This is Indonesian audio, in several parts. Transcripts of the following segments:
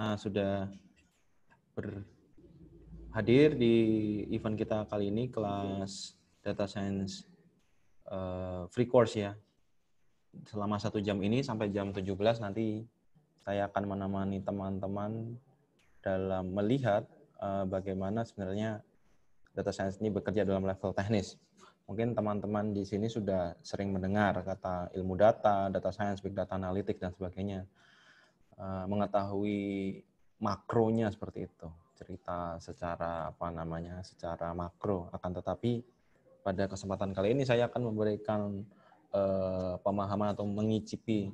uh, sudah berhadir di event kita kali ini kelas data science uh, free course ya. Selama satu jam ini sampai jam 17 nanti saya akan menemani teman-teman dalam melihat uh, bagaimana sebenarnya data science ini bekerja dalam level teknis. Mungkin teman-teman di sini sudah sering mendengar kata ilmu data, data science, big data analytics, dan sebagainya. Eh, mengetahui makronya seperti itu cerita secara apa namanya secara makro akan tetapi pada kesempatan kali ini saya akan memberikan uh, pemahaman atau mengicipi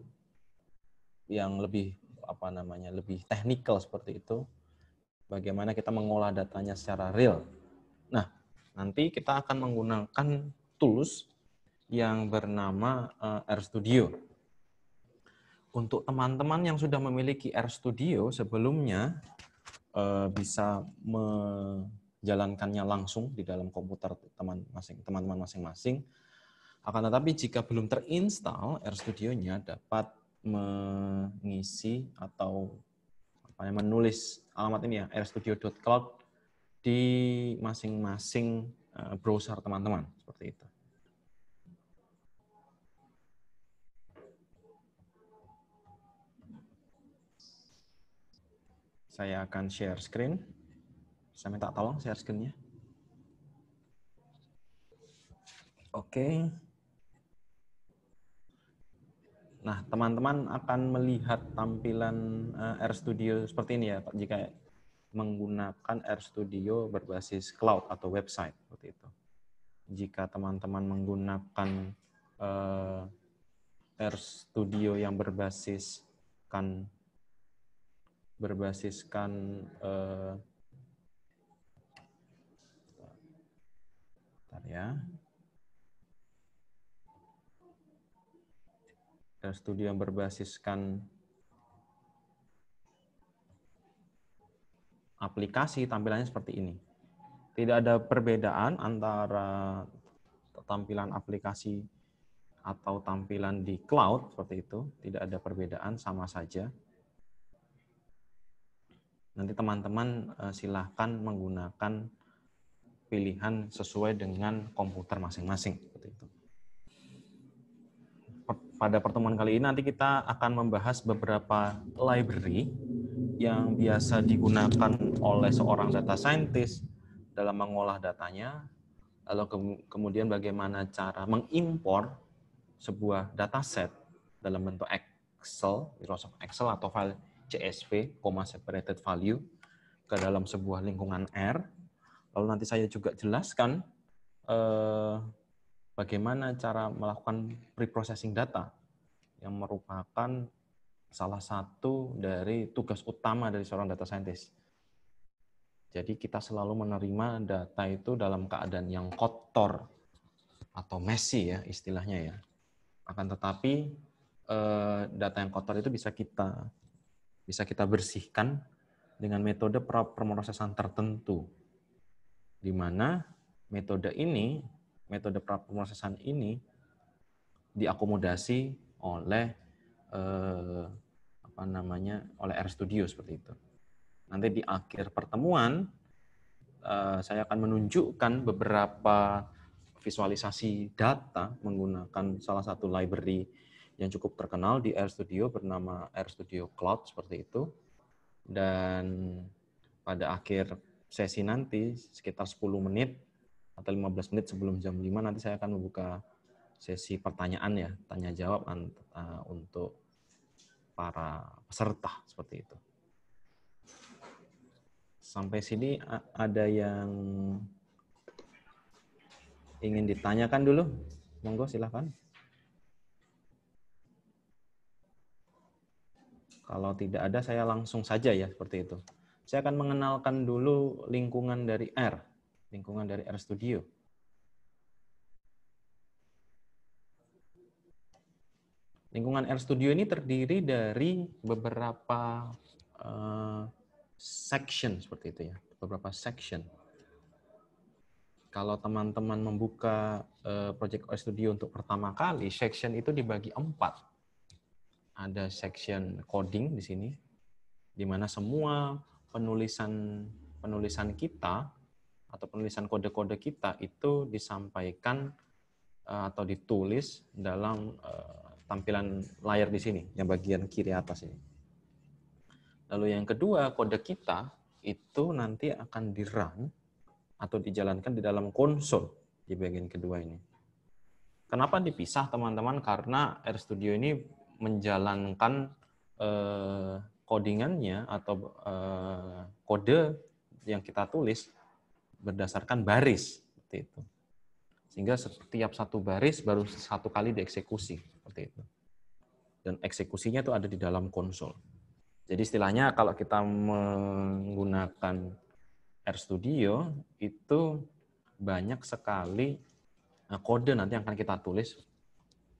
yang lebih apa namanya lebih teknikal seperti itu bagaimana kita mengolah datanya secara real nah nanti kita akan menggunakan tools yang bernama uh, eh, RStudio untuk teman-teman yang sudah memiliki Studio sebelumnya eh, bisa menjalankannya langsung di dalam komputer teman teman masing-masing. Akan tetapi jika belum terinstall studio nya dapat mengisi atau apa ya, menulis alamat ini ya rstudio.cloud di masing-masing eh, browser teman-teman seperti itu. Saya akan share screen. Saya minta tolong share screen-nya. Oke. Nah, teman-teman akan melihat tampilan uh, eh, RStudio seperti ini ya, Pak, jika menggunakan RStudio berbasis cloud atau website seperti itu. Jika teman-teman menggunakan uh, eh, RStudio yang berbasis kan berbasiskan eh, ya. Dan studi yang berbasiskan aplikasi tampilannya seperti ini. Tidak ada perbedaan antara tampilan aplikasi atau tampilan di cloud seperti itu, tidak ada perbedaan sama saja. Nanti teman-teman eh, silahkan menggunakan pilihan sesuai dengan komputer masing-masing. Pada pertemuan kali ini nanti kita akan membahas beberapa library yang biasa digunakan oleh seorang data scientist dalam mengolah datanya, lalu kemudian bagaimana cara mengimpor sebuah dataset dalam bentuk Excel, Microsoft Excel atau file CSV, comma separated value, ke dalam sebuah lingkungan R. Lalu nanti saya juga jelaskan eh, bagaimana cara melakukan preprocessing data yang merupakan salah satu dari tugas utama dari seorang data scientist. Jadi kita selalu menerima data itu dalam keadaan yang kotor atau messy ya istilahnya ya. Akan tetapi eh, data yang kotor itu bisa kita bisa kita bersihkan dengan metode pemrosesan tertentu. Di mana metode ini, metode pemrosesan ini diakomodasi oleh eh, apa namanya oleh R Studio seperti itu. Nanti di akhir pertemuan eh, saya akan menunjukkan beberapa visualisasi data menggunakan salah satu library yang cukup terkenal di Air Studio bernama Air Studio Cloud seperti itu. Dan pada akhir sesi nanti sekitar 10 menit atau 15 menit sebelum jam 5 nanti saya akan membuka sesi pertanyaan ya, tanya jawab eh, untuk para peserta seperti itu. Sampai sini ada yang ingin ditanyakan dulu? Monggo silahkan. Kalau tidak ada, saya langsung saja ya seperti itu. Saya akan mengenalkan dulu lingkungan dari R, lingkungan dari R Studio. Lingkungan R Studio ini terdiri dari beberapa uh, section seperti itu ya, beberapa section. Kalau teman-teman membuka uh, Project R Studio untuk pertama kali, section itu dibagi empat ada section coding di sini, di mana semua penulisan penulisan kita atau penulisan kode-kode kita itu disampaikan eh, atau ditulis dalam eh, tampilan layar di sini, yang bagian kiri atas ini. Lalu yang kedua, kode kita itu nanti akan dirun atau dijalankan di dalam konsol di bagian kedua ini. Kenapa dipisah teman-teman? Karena RStudio ini menjalankan eh, codingannya atau eh, kode yang kita tulis berdasarkan baris seperti itu. Sehingga setiap satu baris baru satu kali dieksekusi seperti itu. Dan eksekusinya itu ada di dalam konsol. Jadi istilahnya kalau kita menggunakan RStudio itu banyak sekali eh, kode nanti yang akan kita tulis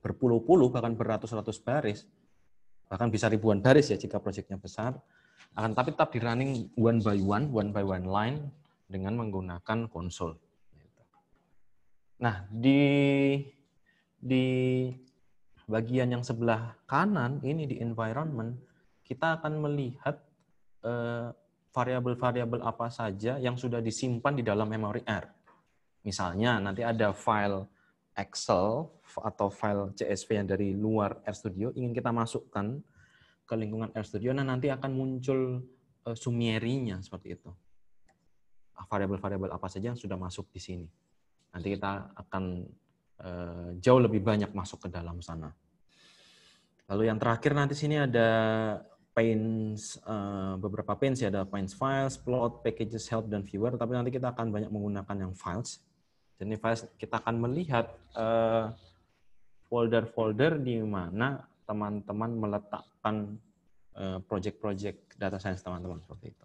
berpuluh-puluh bahkan beratus-ratus baris bahkan bisa ribuan baris ya jika proyeknya besar akan tapi tetap di running one by one one by one line dengan menggunakan konsol nah di di bagian yang sebelah kanan ini di environment kita akan melihat eh, variabel-variabel apa saja yang sudah disimpan di dalam memory R. Misalnya nanti ada file Excel atau file CSV yang dari luar RStudio ingin kita masukkan ke lingkungan RStudio, nah nanti akan muncul eh, sumirinya sumierinya seperti itu. Ah, variable-variable apa saja yang sudah masuk di sini. Nanti kita akan eh, jauh lebih banyak masuk ke dalam sana. Lalu yang terakhir nanti sini ada paints, eh, beberapa paints ya, ada paints files, plot, packages, help, dan viewer, tapi nanti kita akan banyak menggunakan yang files Geneva kita akan melihat eh, folder-folder di mana teman-teman meletakkan eh, project-project data science teman-teman seperti itu.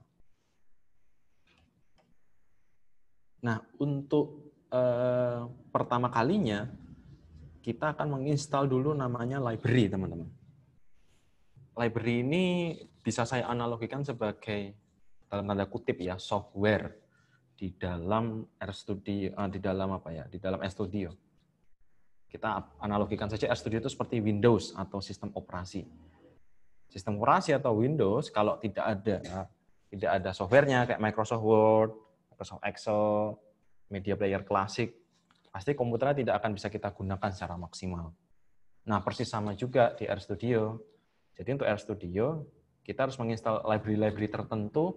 Nah, untuk eh, pertama kalinya kita akan menginstal dulu namanya library, teman-teman. Library ini bisa saya analogikan sebagai dalam tanda kutip ya, software di dalam studio uh, eh, di dalam apa ya, di dalam studio Kita analogikan saja RStudio itu seperti Windows atau sistem operasi. Sistem operasi atau Windows kalau tidak ada ya, tidak ada softwarenya kayak Microsoft Word, Microsoft Excel, media player klasik, pasti komputernya tidak akan bisa kita gunakan secara maksimal. Nah, persis sama juga di RStudio. Jadi untuk RStudio, kita harus menginstal library-library tertentu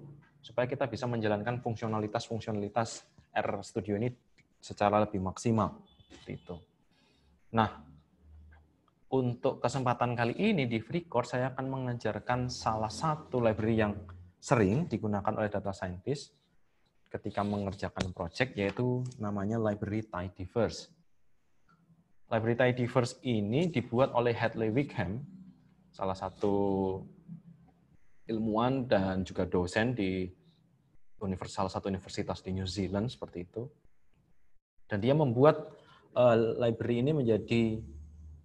supaya kita bisa menjalankan fungsionalitas-fungsionalitas R Studio ini secara lebih maksimal. itu. Nah, untuk kesempatan kali ini di FreeCore saya akan mengajarkan salah satu library yang sering digunakan oleh data scientist ketika mengerjakan project yaitu namanya library tidyverse. Library tidyverse ini dibuat oleh Hadley Wickham, salah satu ilmuwan dan juga dosen di universal satu universitas di New Zealand seperti itu. Dan dia membuat uh, library ini menjadi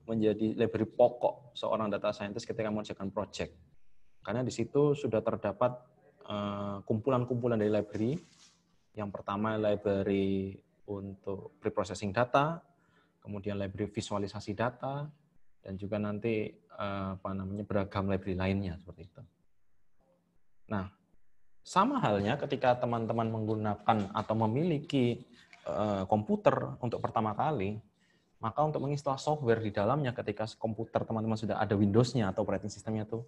menjadi library pokok seorang data scientist ketika mengerjakan project. Karena di situ sudah terdapat kumpulan eh, kumpulan-kumpulan dari library. Yang pertama library untuk preprocessing data, kemudian library visualisasi data, dan juga nanti uh, apa namanya beragam library lainnya seperti itu. Nah, sama halnya ketika teman-teman menggunakan atau memiliki eh, komputer untuk pertama kali, maka untuk menginstal software di dalamnya ketika komputer teman-teman sudah ada Windows-nya atau operating system-nya itu,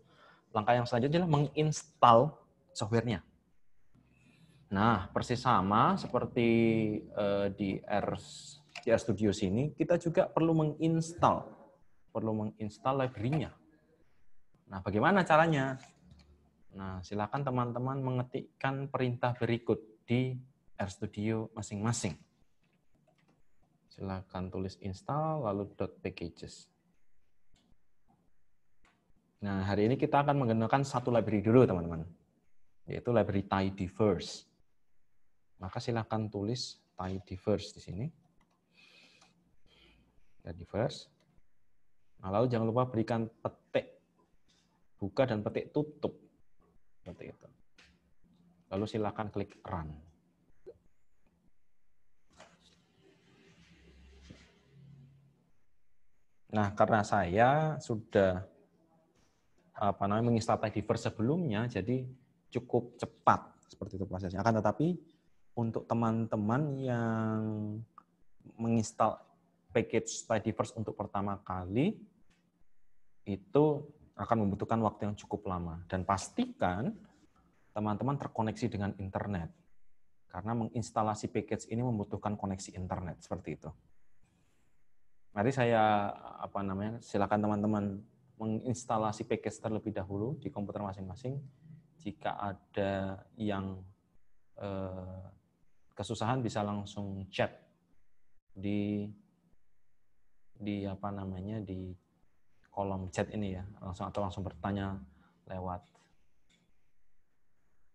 langkah yang selanjutnya adalah menginstal software-nya. Nah, persis sama seperti eh, di R di R Studio sini, kita juga perlu menginstal perlu menginstal library-nya. Nah, bagaimana caranya? Nah, silakan teman-teman mengetikkan perintah berikut di RStudio masing-masing. Silakan tulis install lalu .packages. Nah, hari ini kita akan menggunakan satu library dulu, teman-teman. Yaitu library tidyverse. Maka silakan tulis tidyverse di sini. Tidyverse. Nah, lalu jangan lupa berikan petik buka dan petik tutup seperti itu. Lalu silakan klik run. Nah, karena saya sudah apa namanya menginstal Tidyverse sebelumnya, jadi cukup cepat seperti itu prosesnya. Akan tetapi untuk teman-teman yang menginstal package Tidyverse untuk pertama kali itu akan membutuhkan waktu yang cukup lama. Dan pastikan teman-teman terkoneksi dengan internet. Karena menginstalasi package ini membutuhkan koneksi internet, seperti itu. Mari saya, apa namanya, silakan teman-teman menginstalasi package terlebih dahulu di komputer masing-masing. Jika ada yang eh, kesusahan bisa langsung chat di di apa namanya di kolom chat ini ya langsung atau langsung bertanya lewat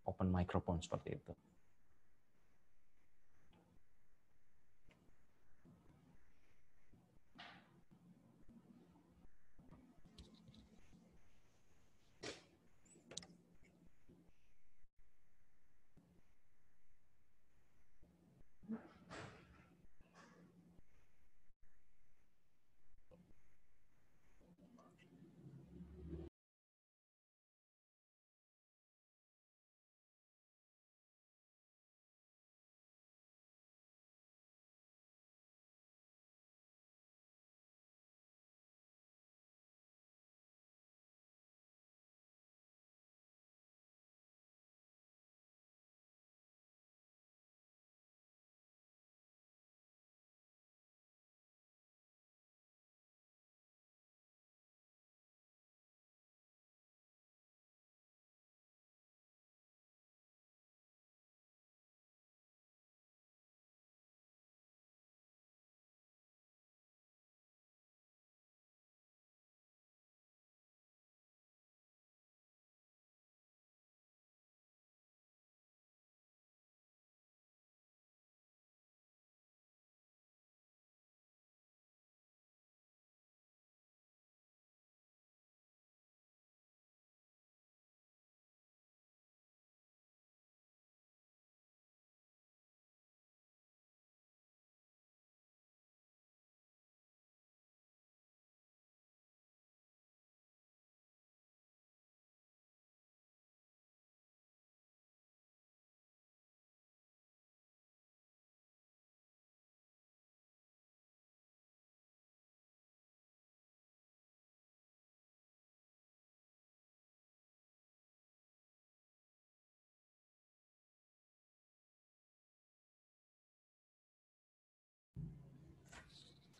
open microphone seperti itu.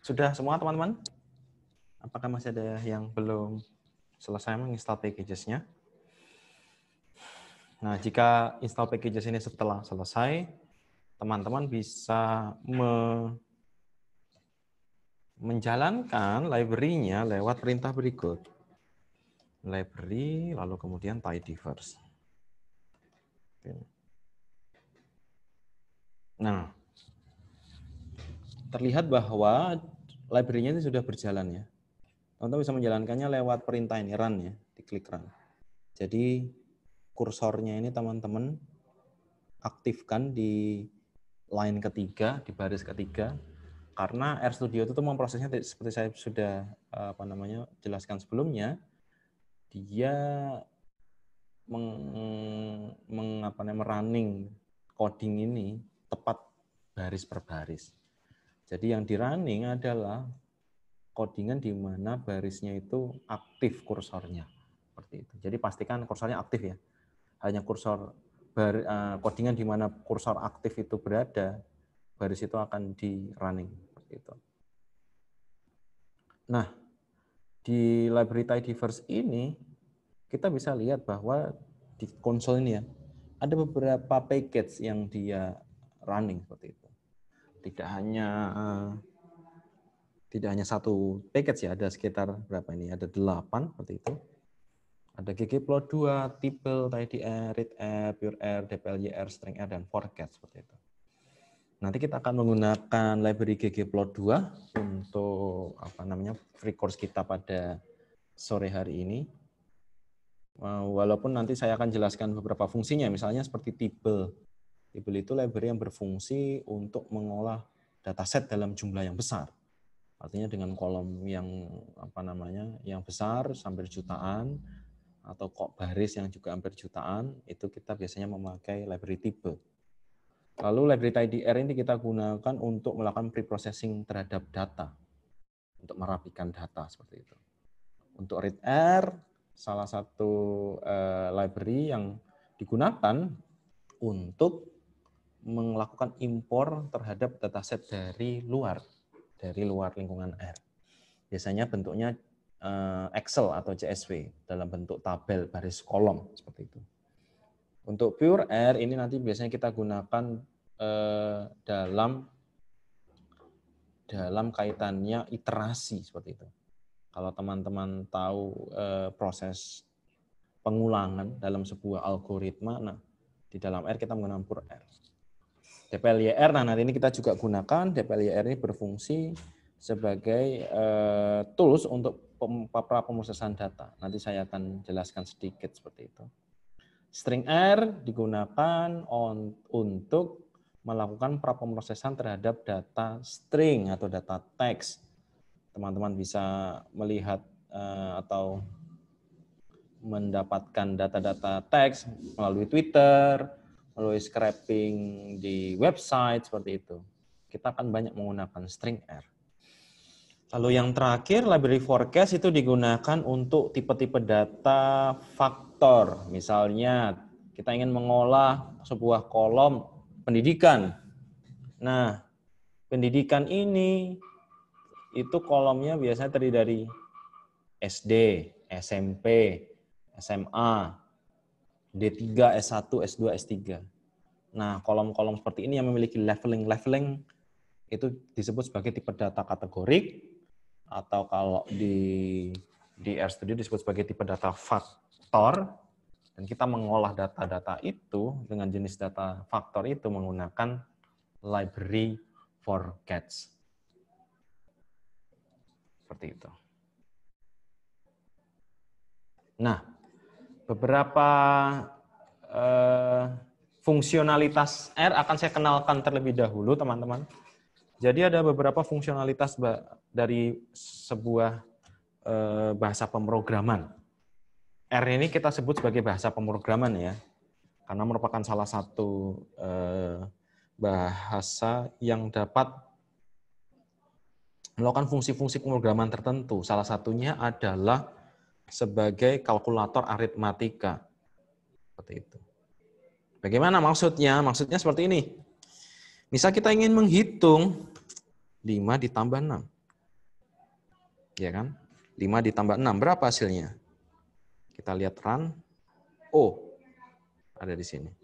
Sudah semua teman-teman? Apakah masih ada yang belum selesai menginstal packages-nya? Nah, jika install packages ini setelah selesai, teman-teman bisa me menjalankan library-nya lewat perintah berikut. Library, lalu kemudian tidyverse. Nah, terlihat bahwa library-nya ini sudah berjalan ya. Teman-teman bisa menjalankannya lewat perintah ini run ya, diklik run. Jadi kursornya ini teman-teman aktifkan di line ketiga, di baris ketiga karena RStudio itu memprosesnya seperti saya sudah apa namanya jelaskan sebelumnya dia meng, meng apa namanya running coding ini tepat baris per baris. Jadi yang di running adalah codingan di mana barisnya itu aktif kursornya. Seperti itu. Jadi pastikan kursornya aktif ya. Hanya kursor bar, uh, codingan di mana kursor aktif itu berada, baris itu akan di running seperti itu. Nah, di library tidyverse ini kita bisa lihat bahwa di konsol ini ya ada beberapa package yang dia running seperti itu tidak hanya eh, tidak hanya satu package ya, ada sekitar berapa ini? Ada delapan seperti itu. Ada ggplot 2, Pure Air, readair, pureair, dplyr, stringr, dan forecast seperti itu. Nanti kita akan menggunakan library ggplot 2 untuk apa namanya free course kita pada sore hari ini. Walaupun nanti saya akan jelaskan beberapa fungsinya, misalnya seperti tipe Table itu library yang berfungsi untuk mengolah dataset dalam jumlah yang besar. Artinya dengan kolom yang apa namanya yang besar sampai jutaan atau kok baris yang juga hampir jutaan itu kita biasanya memakai library tipe. Lalu library TIDR ini kita gunakan untuk melakukan preprocessing terhadap data untuk merapikan data seperti itu. Untuk ReadR salah satu eh, library yang digunakan untuk melakukan impor terhadap dataset dari luar, dari luar lingkungan R. Biasanya bentuknya eh, Excel atau CSV dalam bentuk tabel baris kolom seperti itu. Untuk pure R ini nanti biasanya kita gunakan eh, dalam dalam kaitannya iterasi seperti itu. Kalau teman-teman tahu eh, proses pengulangan dalam sebuah algoritma, nah di dalam R kita menggunakan pure R. DPLYR. Nah, nanti ini kita juga gunakan DPLYR ini berfungsi sebagai uh, tools untuk pra pemrosesan data. Nanti saya akan jelaskan sedikit seperti itu. String R digunakan on, untuk melakukan pra pemrosesan terhadap data string atau data teks. Teman-teman bisa melihat uh, atau mendapatkan data-data teks melalui Twitter, melalui scraping di website seperti itu. Kita akan banyak menggunakan string R. Lalu yang terakhir, library forecast itu digunakan untuk tipe-tipe data faktor. Misalnya kita ingin mengolah sebuah kolom pendidikan. Nah, pendidikan ini itu kolomnya biasanya terdiri dari SD, SMP, SMA, D3, S1, S2, S3. Nah, kolom-kolom seperti ini yang memiliki leveling-leveling itu disebut sebagai tipe data kategorik atau kalau di di Studio disebut sebagai tipe data faktor dan kita mengolah data-data itu dengan jenis data faktor itu menggunakan library for cats. Seperti itu. Nah, beberapa eh, fungsionalitas R akan saya kenalkan terlebih dahulu, teman-teman. Jadi ada beberapa fungsionalitas dari sebuah eh, bahasa pemrograman. R ini kita sebut sebagai bahasa pemrograman ya, karena merupakan salah satu eh, bahasa yang dapat melakukan fungsi-fungsi pemrograman tertentu. Salah satunya adalah sebagai kalkulator aritmatika. Seperti itu. Bagaimana maksudnya? Maksudnya seperti ini. Misal kita ingin menghitung 5 ditambah 6. Ya kan? 5 ditambah 6, berapa hasilnya? Kita lihat run. Oh, ada di sini.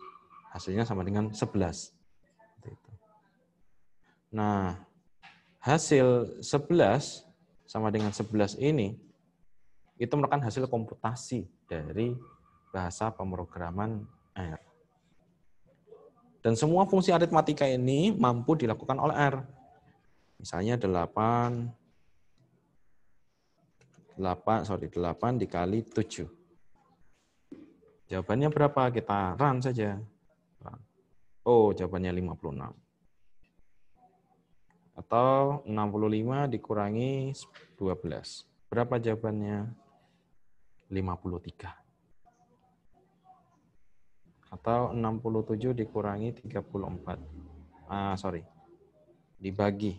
Hasilnya sama dengan 11. Nah, hasil 11 sama dengan 11 ini itu merupakan hasil komputasi dari bahasa pemrograman R. Dan semua fungsi aritmatika ini mampu dilakukan oleh R. Misalnya 8 8 sorry 8 dikali 7. Jawabannya berapa? Kita run saja. Oh, jawabannya 56. Atau 65 dikurangi 12. Berapa jawabannya? 53. Atau 67 dikurangi 34. Ah, sorry. Dibagi.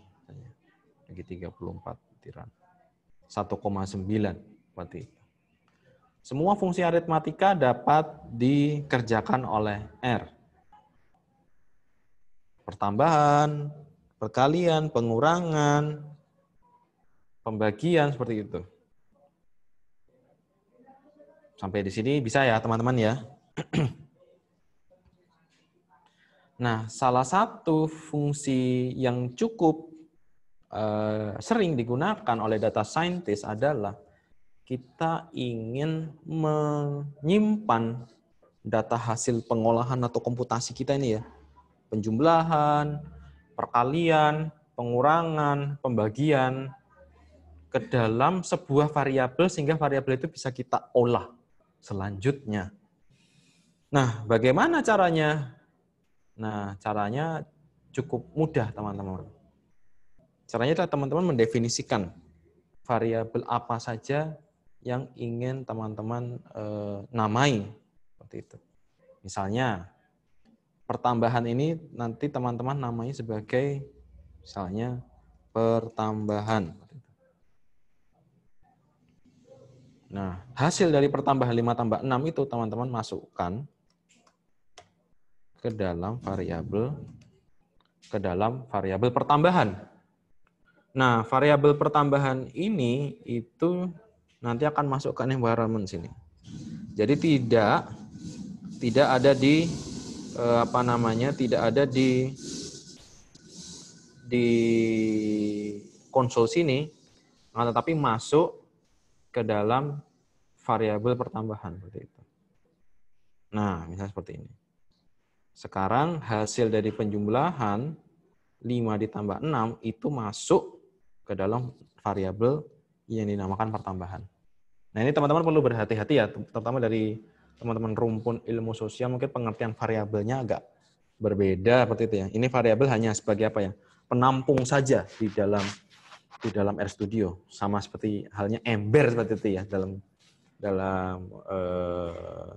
Bagi 34 tiran. 1,9 berarti itu. Semua fungsi aritmatika dapat dikerjakan oleh R. Pertambahan, perkalian, pengurangan, pembagian seperti itu. Sampai di sini bisa ya teman-teman ya. nah, salah satu fungsi yang cukup eh, sering digunakan oleh data scientist adalah kita ingin menyimpan data hasil pengolahan atau komputasi kita ini ya. Penjumlahan, perkalian, pengurangan, pembagian ke dalam sebuah variabel sehingga variabel itu bisa kita olah selanjutnya. Nah, bagaimana caranya? Nah, caranya cukup mudah, teman-teman. Caranya adalah teman-teman mendefinisikan variabel apa saja yang ingin teman-teman e, namai seperti itu. Misalnya pertambahan ini nanti teman-teman namai sebagai misalnya pertambahan. Nah, hasil dari pertambahan 5 tambah 6 itu teman-teman masukkan ke dalam variabel ke dalam variabel pertambahan. Nah, variabel pertambahan ini itu nanti akan masuk ke environment sini. Jadi tidak tidak ada di eh, apa namanya? tidak ada di di konsol sini, nah, tetapi masuk ke dalam variabel pertambahan seperti itu. Nah, misalnya seperti ini. Sekarang hasil dari penjumlahan 5 ditambah 6 itu masuk ke dalam variabel yang dinamakan pertambahan. Nah, ini teman-teman perlu berhati-hati ya, terutama dari teman-teman rumpun ilmu sosial mungkin pengertian variabelnya agak berbeda seperti itu ya. Ini variabel hanya sebagai apa ya? penampung saja di dalam di dalam studio sama seperti halnya ember seperti itu ya dalam dalam eh,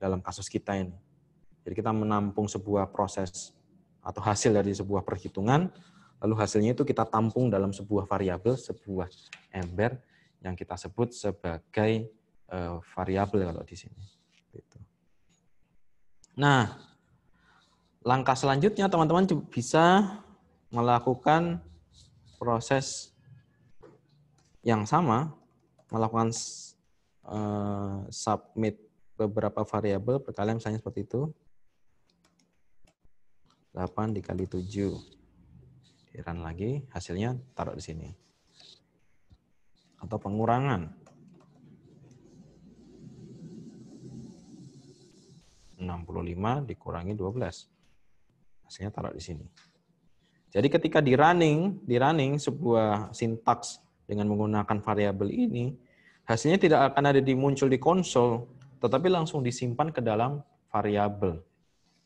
dalam kasus kita ini. Jadi kita menampung sebuah proses atau hasil dari sebuah perhitungan, lalu hasilnya itu kita tampung dalam sebuah variabel, sebuah ember yang kita sebut sebagai eh, variabel kalau di sini. itu Nah, langkah selanjutnya teman-teman bisa melakukan proses yang sama melakukan uh, submit beberapa variabel perkalian misalnya seperti itu 8 dikali 7 di run lagi hasilnya taruh di sini atau pengurangan lima dikurangi 12 hasilnya taruh di sini jadi ketika di running, di running sebuah sintaks dengan menggunakan variabel ini, hasilnya tidak akan ada di muncul di konsol, tetapi langsung disimpan ke dalam variabel.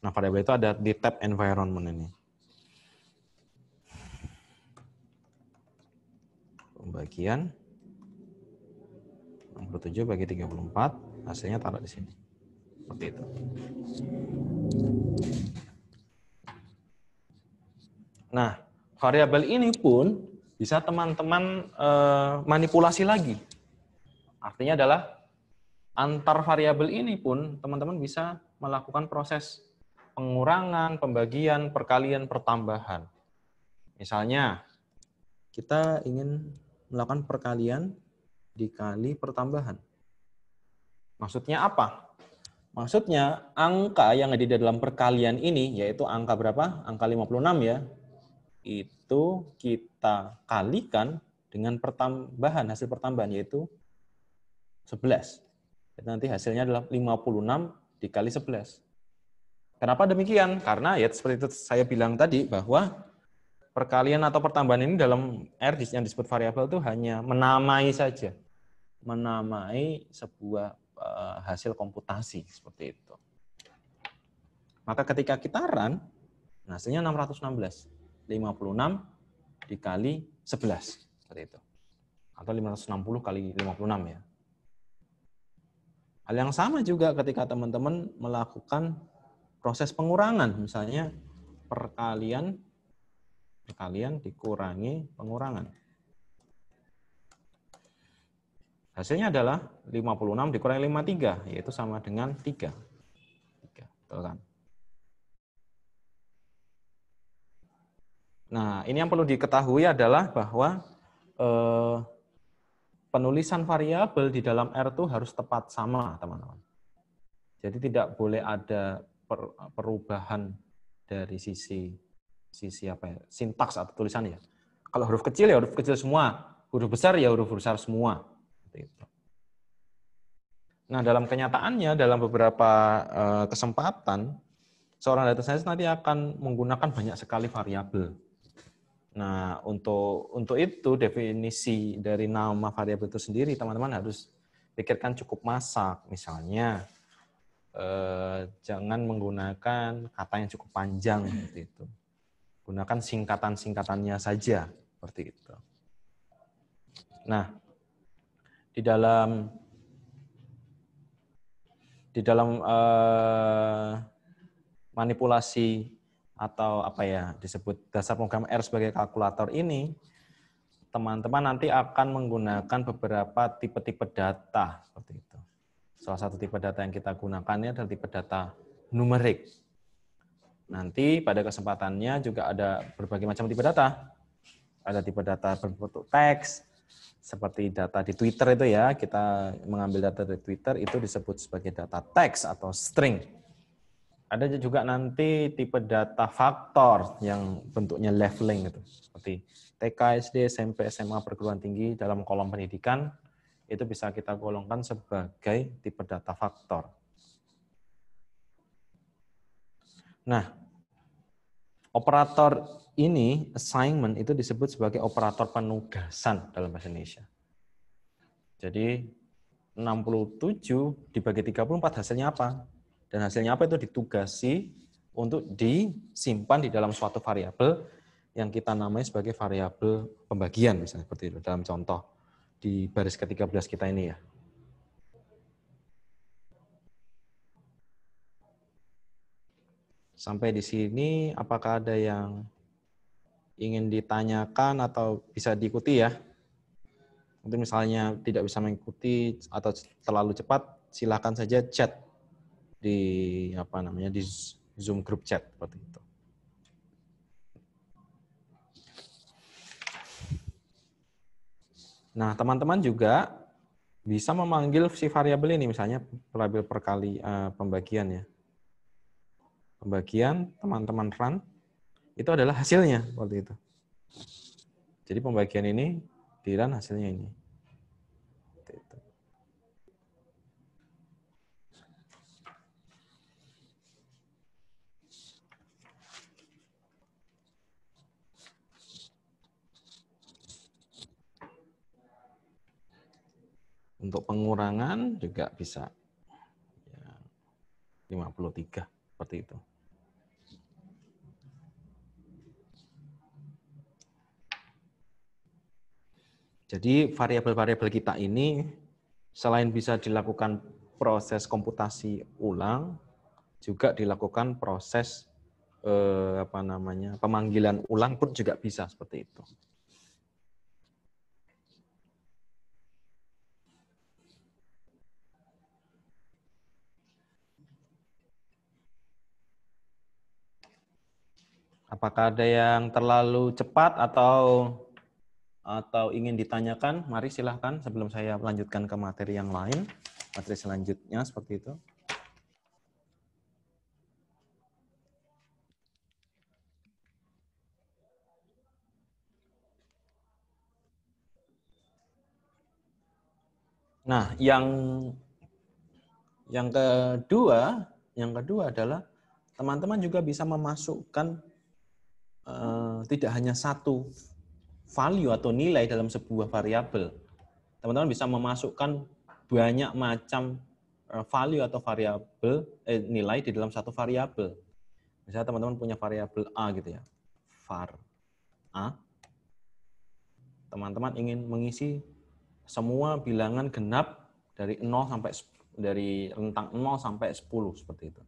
Nah, variabel itu ada di tab environment ini. Pembagian 67 bagi 34, hasilnya taruh di sini. Seperti itu. Nah, variabel ini pun bisa teman-teman eh, manipulasi lagi. Artinya adalah antar variabel ini pun teman-teman bisa melakukan proses pengurangan, pembagian, perkalian, pertambahan. Misalnya, kita ingin melakukan perkalian dikali pertambahan. Maksudnya apa? Maksudnya angka yang ada di dalam perkalian ini yaitu angka berapa? Angka 56 ya itu kita kalikan dengan pertambahan hasil pertambahan yaitu 11. Jadi nanti hasilnya adalah 56 dikali 11. Kenapa demikian? Karena ya seperti itu saya bilang tadi bahwa perkalian atau pertambahan ini dalam R yang disebut variabel itu hanya menamai saja. Menamai sebuah eh, hasil komputasi seperti itu. Maka ketika kita run, hasilnya 616. 56 dikali 11 seperti itu. Atau 560 kali 56 ya. Hal yang sama juga ketika teman-teman melakukan proses pengurangan, misalnya perkalian perkalian dikurangi pengurangan. Hasilnya adalah 56 dikurangi 53, yaitu sama dengan 3. 3, betul kan? Nah, ini yang perlu diketahui adalah bahwa eh, penulisan variabel di dalam R itu harus tepat sama, teman-teman. Jadi tidak boleh ada per, perubahan dari sisi sisi apa ya, sintaks atau tulisan ya. Kalau huruf kecil ya huruf kecil semua, huruf besar ya huruf besar semua. Gitu. Nah, dalam kenyataannya dalam beberapa eh, kesempatan seorang data science nanti akan menggunakan banyak sekali variabel Nah, untuk untuk itu definisi dari nama variabel itu sendiri teman-teman harus pikirkan cukup masak misalnya eh, jangan menggunakan kata yang cukup panjang seperti itu. Gunakan singkatan-singkatannya saja seperti itu. Nah, di dalam di dalam eh, manipulasi atau apa ya disebut dasar program R sebagai kalkulator ini teman-teman nanti akan menggunakan beberapa tipe-tipe data seperti itu. Salah satu tipe data yang kita gunakannya adalah tipe data numerik. Nanti pada kesempatannya juga ada berbagai macam tipe data. Ada tipe data berbentuk teks, seperti data di Twitter itu ya, kita mengambil data dari Twitter itu disebut sebagai data teks atau string. Ada juga nanti tipe data faktor yang bentuknya leveling gitu. Seperti TK, SD, SMP, SMA, perguruan tinggi dalam kolom pendidikan itu bisa kita golongkan sebagai tipe data faktor. Nah, operator ini assignment itu disebut sebagai operator penugasan dalam bahasa Indonesia. Jadi 67 dibagi 34 hasilnya apa? dan hasilnya apa itu ditugasi untuk disimpan di dalam suatu variabel yang kita namai sebagai variabel pembagian misalnya seperti itu dalam contoh di baris ke-13 kita ini ya. Sampai di sini apakah ada yang ingin ditanyakan atau bisa diikuti ya? Untuk misalnya tidak bisa mengikuti atau terlalu cepat, silakan saja chat di apa namanya di Zoom group chat seperti itu. Nah, teman-teman juga bisa memanggil si variabel ini misalnya variabel perkali uh, eh, pembagian ya. Pembagian teman-teman run itu adalah hasilnya waktu itu. Jadi pembagian ini di run hasilnya ini. Untuk pengurangan juga bisa 53 ya, seperti itu. Jadi variabel-variabel kita ini selain bisa dilakukan proses komputasi ulang, juga dilakukan proses eh, apa namanya pemanggilan ulang pun juga bisa seperti itu. Apakah ada yang terlalu cepat atau atau ingin ditanyakan? Mari silahkan sebelum saya lanjutkan ke materi yang lain, materi selanjutnya seperti itu. Nah, yang yang kedua, yang kedua adalah teman-teman juga bisa memasukkan Eh, tidak hanya satu value atau nilai dalam sebuah variabel. Teman-teman bisa memasukkan banyak macam eh, value atau variabel eh, nilai di dalam satu variabel. Misalnya teman-teman punya variabel A gitu ya. var A. Teman-teman ingin mengisi semua bilangan genap dari 0 sampai dari rentang 0 sampai 10 seperti itu.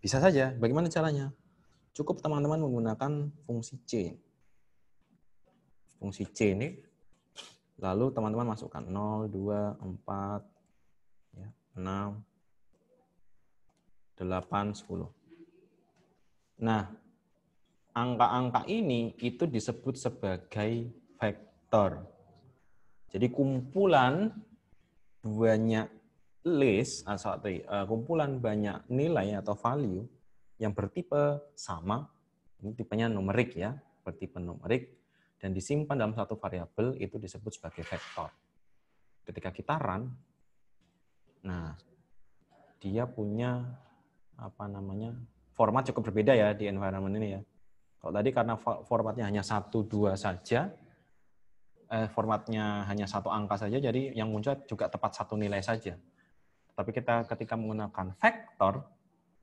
Bisa saja, bagaimana caranya? Cukup teman-teman menggunakan fungsi C. Fungsi C ini, lalu teman-teman masukkan 0, 2, 4, 6, 8, 10. Nah, angka-angka ini itu disebut sebagai vektor. Jadi kumpulan banyak list, ah, sorry, eh, kumpulan banyak nilai atau value yang bertipe sama, ini tipenya numerik ya, bertipe numerik, dan disimpan dalam satu variabel itu disebut sebagai vektor. Ketika kita run, nah dia punya apa namanya format cukup berbeda ya di environment ini ya. Kalau tadi karena formatnya hanya satu dua saja, eh, formatnya hanya satu angka saja, jadi yang muncul juga tepat satu nilai saja. Tapi kita ketika menggunakan vektor,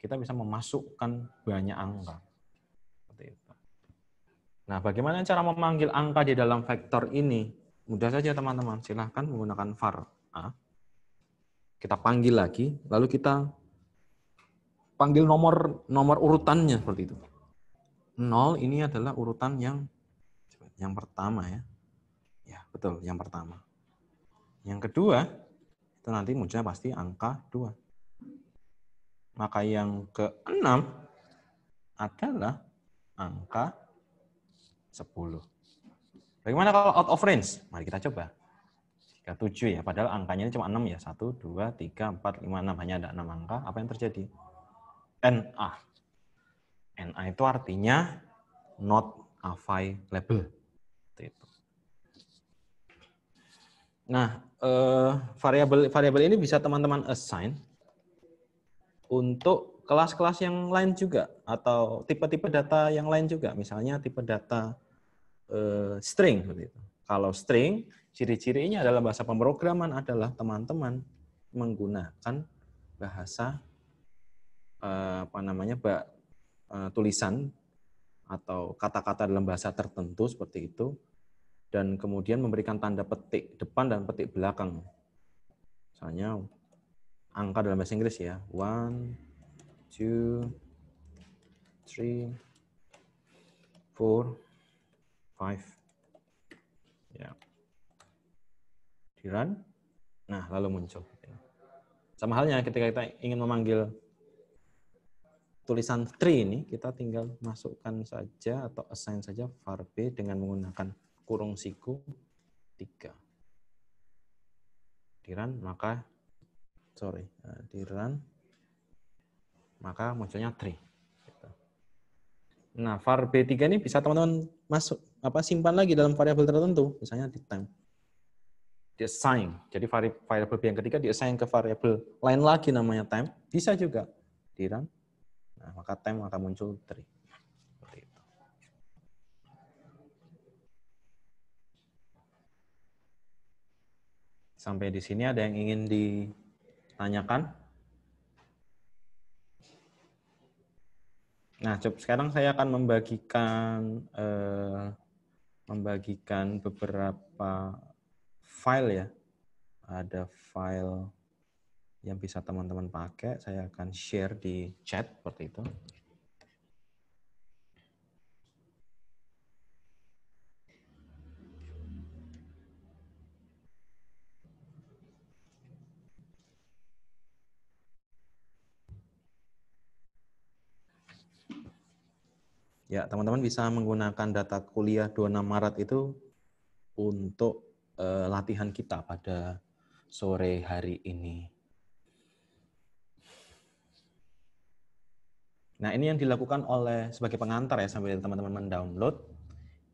kita bisa memasukkan banyak angka. Seperti itu. Nah, bagaimana cara memanggil angka di dalam vektor ini? Mudah saja teman-teman, silahkan menggunakan var. A. Kita panggil lagi, lalu kita panggil nomor nomor urutannya seperti itu. 0 ini adalah urutan yang yang pertama ya. Ya, betul, yang pertama. Yang kedua, itu nanti munculnya pasti angka 2. Maka yang keenam adalah angka 10. Bagaimana kalau out of range? Mari kita coba. Jika 7 ya, padahal angkanya cuma 6 ya. 1, 2, 3, 4, 5, 6. Hanya ada 6 angka. Apa yang terjadi? NA. NA itu artinya not available. Nah, variabel eh, variabel ini bisa teman-teman assign untuk kelas-kelas yang lain juga atau tipe-tipe data yang lain juga, misalnya tipe data eh, string seperti Kalau string, ciri-cirinya adalah bahasa pemrograman adalah teman-teman menggunakan bahasa eh, apa namanya bah, eh, tulisan atau kata-kata dalam bahasa tertentu seperti itu dan kemudian memberikan tanda petik depan dan petik belakang. Misalnya angka dalam bahasa Inggris ya. One, two, three, four, five. Ya. Di run. Nah, lalu muncul. Sama halnya ketika kita ingin memanggil tulisan tree ini, kita tinggal masukkan saja atau assign saja var B dengan menggunakan kurung siku 3. Di run, maka sorry eh, di run maka munculnya tree. Gitu. Nah, var B3 ini bisa teman-teman masuk apa simpan lagi dalam variabel tertentu, misalnya di time. Di assign. Jadi variabel B yang ketiga di assign ke variabel lain lagi namanya time. Bisa juga di run. Nah, maka time akan muncul tree. Sampai di sini ada yang ingin di tanyakan? Nah, coba sekarang saya akan membagikan eh, membagikan beberapa file ya. Ada file yang bisa teman-teman pakai. Saya akan share di chat seperti itu. Ya, teman-teman bisa menggunakan data kuliah 26 Maret itu untuk uh, latihan kita pada sore hari ini. Nah, ini yang dilakukan oleh sebagai pengantar ya sambil teman-teman mendownload.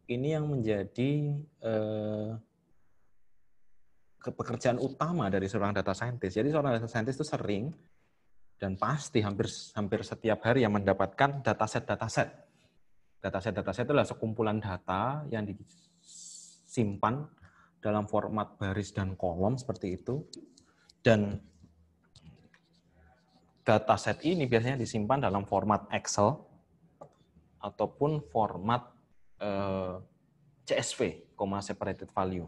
Ini yang menjadi uh, pekerjaan utama dari seorang data scientist. Jadi seorang data scientist itu sering dan pasti hampir hampir setiap hari yang mendapatkan dataset-dataset Dataset-dataset adalah sekumpulan data yang disimpan dalam format baris dan kolom seperti itu. Dan data set ini biasanya disimpan dalam format Excel ataupun format eh, CSV, comma separated value.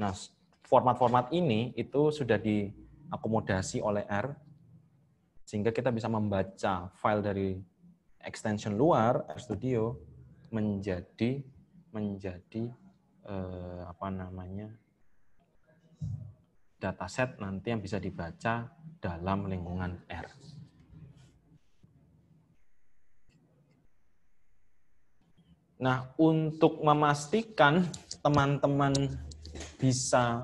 Nah, format-format ini itu sudah diakomodasi oleh R sehingga kita bisa membaca file dari extension luar studio menjadi menjadi eh, apa namanya dataset nanti yang bisa dibaca dalam lingkungan R. Nah, untuk memastikan teman-teman bisa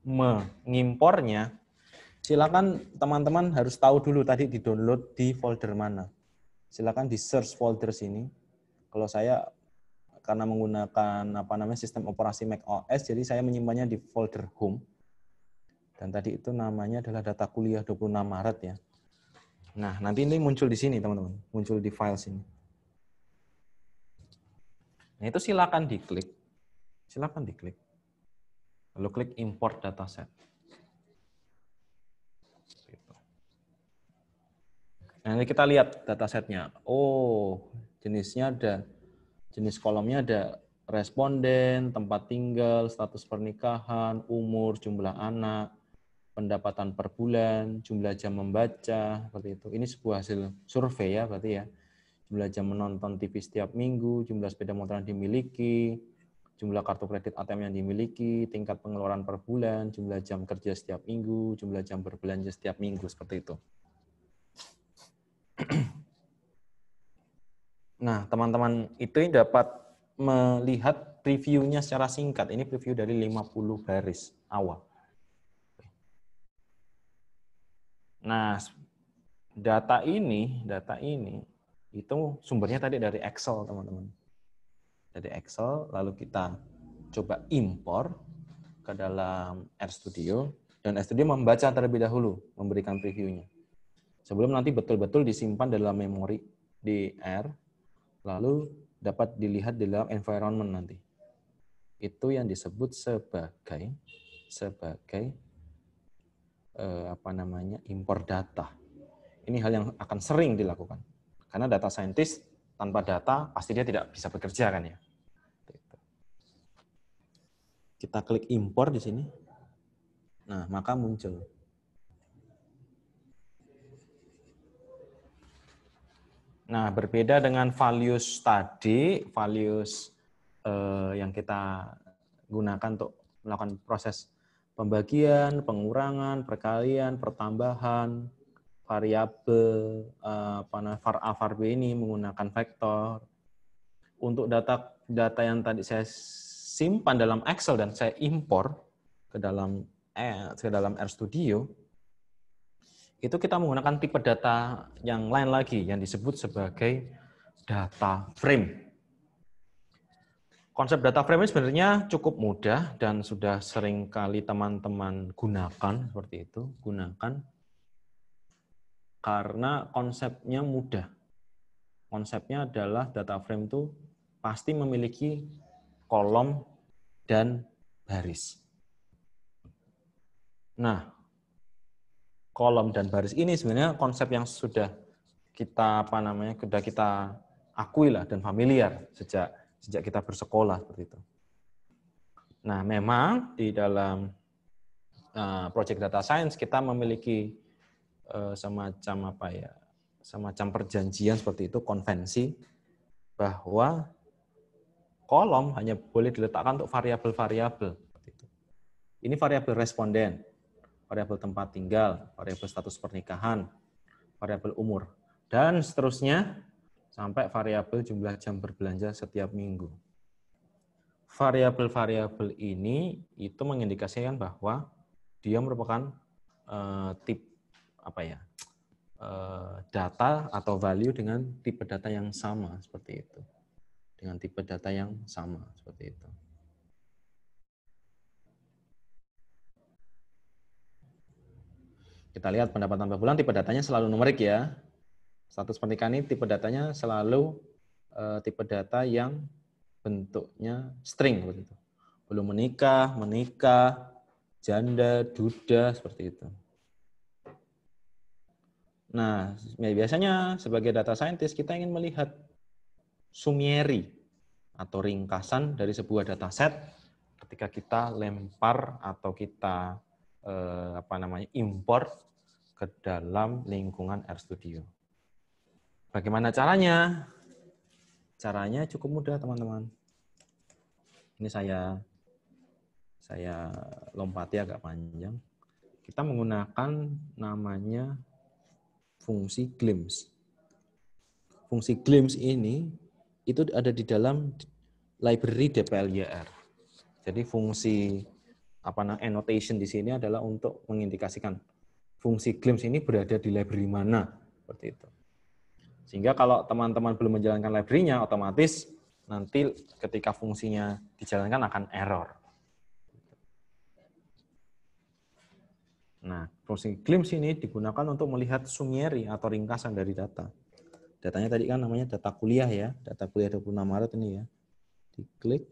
mengimpornya, silakan teman-teman harus tahu dulu tadi di-download di folder mana silakan di search folder sini. Kalau saya karena menggunakan apa namanya sistem operasi Mac OS, jadi saya menyimpannya di folder home. Dan tadi itu namanya adalah data kuliah 26 Maret ya. Nah, nanti ini muncul di sini teman-teman, muncul di file sini. Nah, itu silakan diklik. Silakan diklik. Lalu klik import dataset. Nah, nanti kita lihat data setnya. Oh, jenisnya ada, jenis kolomnya ada responden, tempat tinggal, status pernikahan, umur, jumlah anak, pendapatan per bulan, jumlah jam membaca, seperti itu. Ini sebuah hasil survei ya, berarti ya. Jumlah jam menonton TV setiap minggu, jumlah sepeda motor yang dimiliki, jumlah kartu kredit ATM yang dimiliki, tingkat pengeluaran per bulan, jumlah jam kerja setiap minggu, jumlah jam berbelanja setiap minggu, seperti itu. Nah, teman-teman itu dapat melihat previewnya secara singkat. Ini preview dari 50 baris awal. Nah, data ini, data ini itu sumbernya tadi dari Excel, teman-teman. Dari Excel, lalu kita coba impor ke dalam RStudio. Dan RStudio membaca terlebih dahulu, memberikan previewnya sebelum nanti betul-betul disimpan dalam memori di R, lalu dapat dilihat dalam environment nanti. Itu yang disebut sebagai sebagai eh, apa namanya impor data. Ini hal yang akan sering dilakukan karena data scientist tanpa data pasti dia tidak bisa bekerja kan ya. Gitu. Kita klik impor di sini. Nah, maka muncul Nah, berbeda dengan values tadi, values eh, yang kita gunakan untuk melakukan proses pembagian, pengurangan, perkalian, pertambahan, variabel eh, var a var b ini menggunakan vektor. Untuk data data yang tadi saya simpan dalam Excel dan saya impor ke dalam eh, ke dalam RStudio, Studio, itu kita menggunakan tipe data yang lain lagi yang disebut sebagai data frame. Konsep data frame ini sebenarnya cukup mudah dan sudah sering kali teman-teman gunakan seperti itu, gunakan karena konsepnya mudah. Konsepnya adalah data frame itu pasti memiliki kolom dan baris. Nah, kolom dan baris ini sebenarnya konsep yang sudah kita apa namanya sudah kita akui lah dan familiar sejak sejak kita bersekolah seperti itu. Nah, memang di dalam eh, project data science kita memiliki uh, semacam apa ya? semacam perjanjian seperti itu konvensi bahwa kolom hanya boleh diletakkan untuk variabel-variabel. Ini variabel responden variabel tempat tinggal, variabel status pernikahan, variabel umur, dan seterusnya sampai variabel jumlah jam berbelanja setiap minggu. Variabel-variabel ini itu mengindikasikan bahwa dia merupakan uh, tip apa ya uh, data atau value dengan tipe data yang sama seperti itu, dengan tipe data yang sama seperti itu. Kita lihat pendapatan per bulan, tipe datanya selalu numerik ya. Status pernikahan ini tipe datanya selalu uh, tipe data yang bentuknya string begitu. Belum menikah, menikah, janda, duda seperti itu. Nah, ya biasanya sebagai data scientist kita ingin melihat sumieri atau ringkasan dari sebuah data set ketika kita lempar atau kita eh, apa namanya import ke dalam lingkungan Studio. Bagaimana caranya? Caranya cukup mudah teman-teman. Ini saya saya lompati agak panjang. Kita menggunakan namanya fungsi glimpse. Fungsi glimpse ini itu ada di dalam library DPLYR. Jadi fungsi apa namanya annotation di sini adalah untuk mengindikasikan fungsi glimpse ini berada di library mana seperti itu. Sehingga kalau teman-teman belum menjalankan library-nya otomatis nanti ketika fungsinya dijalankan akan error. Nah, fungsi glimpse ini digunakan untuk melihat summary atau ringkasan dari data. Datanya tadi kan namanya data kuliah ya, data kuliah 26 Maret ini ya. Diklik